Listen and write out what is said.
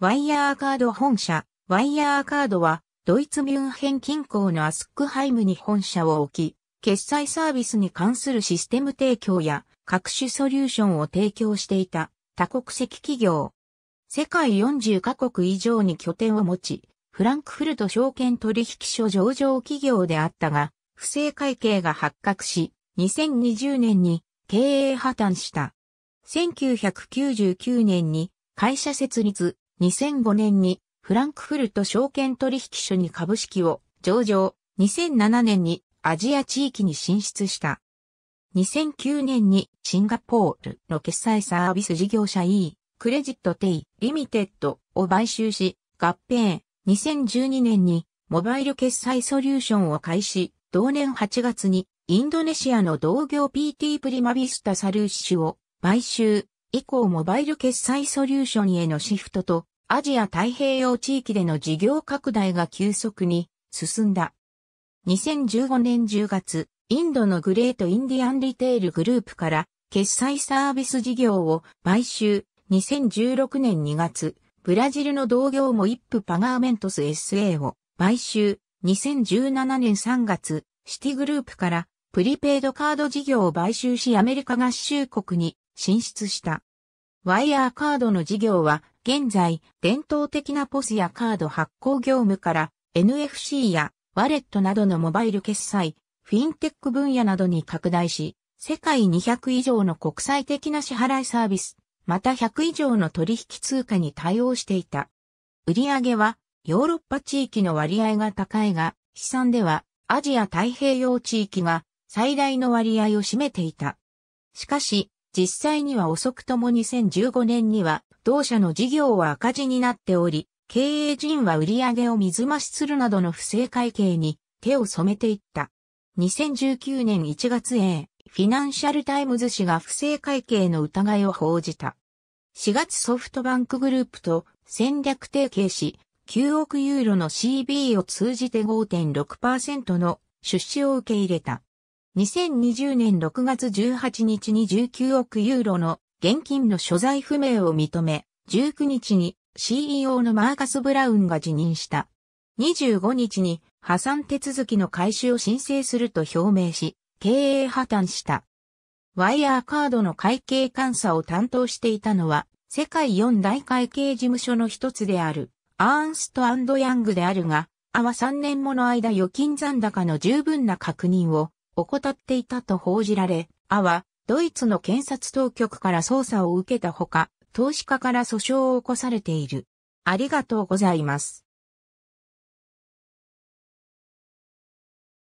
ワイヤーカード本社。ワイヤーカードは、ドイツミュンヘン近郊のアスクハイムに本社を置き、決済サービスに関するシステム提供や各種ソリューションを提供していた多国籍企業。世界40カ国以上に拠点を持ち、フランクフルト証券取引所上場企業であったが、不正会計が発覚し、2020年に経営破綻した。1999年に会社設立、2005年にフランクフルト証券取引所に株式を上場、2007年にアジア地域に進出した。2009年にシンガポールの決済サービス事業者 E クレジットテイリミテッドを買収し合併。2012年にモバイル決済ソリューションを開始、同年8月にインドネシアの同業 PT プリマビスタサルーシュを買収。以降モバイル決済ソリューションへのシフトとアジア太平洋地域での事業拡大が急速に進んだ。2015年10月、インドのグレートインディアンリテールグループから決済サービス事業を買収。2016年2月、ブラジルの同業もイップパガーメントス SA を買収。2017年3月、シティグループからプリペイドカード事業を買収しアメリカ合衆国に進出した。ワイヤーカードの事業は、現在、伝統的なポスやカード発行業務から、NFC やワレットなどのモバイル決済、フィンテック分野などに拡大し、世界200以上の国際的な支払いサービス、また100以上の取引通貨に対応していた。売上はヨーロッパ地域の割合が高いが、試算ではアジア太平洋地域が最大の割合を占めていた。しかし、実際には遅くとも2015年には、同社の事業は赤字になっており、経営陣は売り上げを水増しするなどの不正会計に手を染めていった。2019年1月 A、フィナンシャルタイムズ氏が不正会計の疑いを報じた。4月ソフトバンクグループと戦略提携し、9億ユーロの CB を通じて5.6%の出資を受け入れた。2020年6月18日に19億ユーロの現金の所在不明を認め、19日に CEO のマーカス・ブラウンが辞任した。25日に破産手続きの開始を申請すると表明し、経営破綻した。ワイヤーカードの会計監査を担当していたのは、世界4大会計事務所の一つである、アーンストヤングであるが、あわ3年もの間預金残高の十分な確認を怠っていたと報じられ、アは、ドイツの検察当局から捜査を受けたほか、投資家から訴訟を起こされている。ありがとうございます。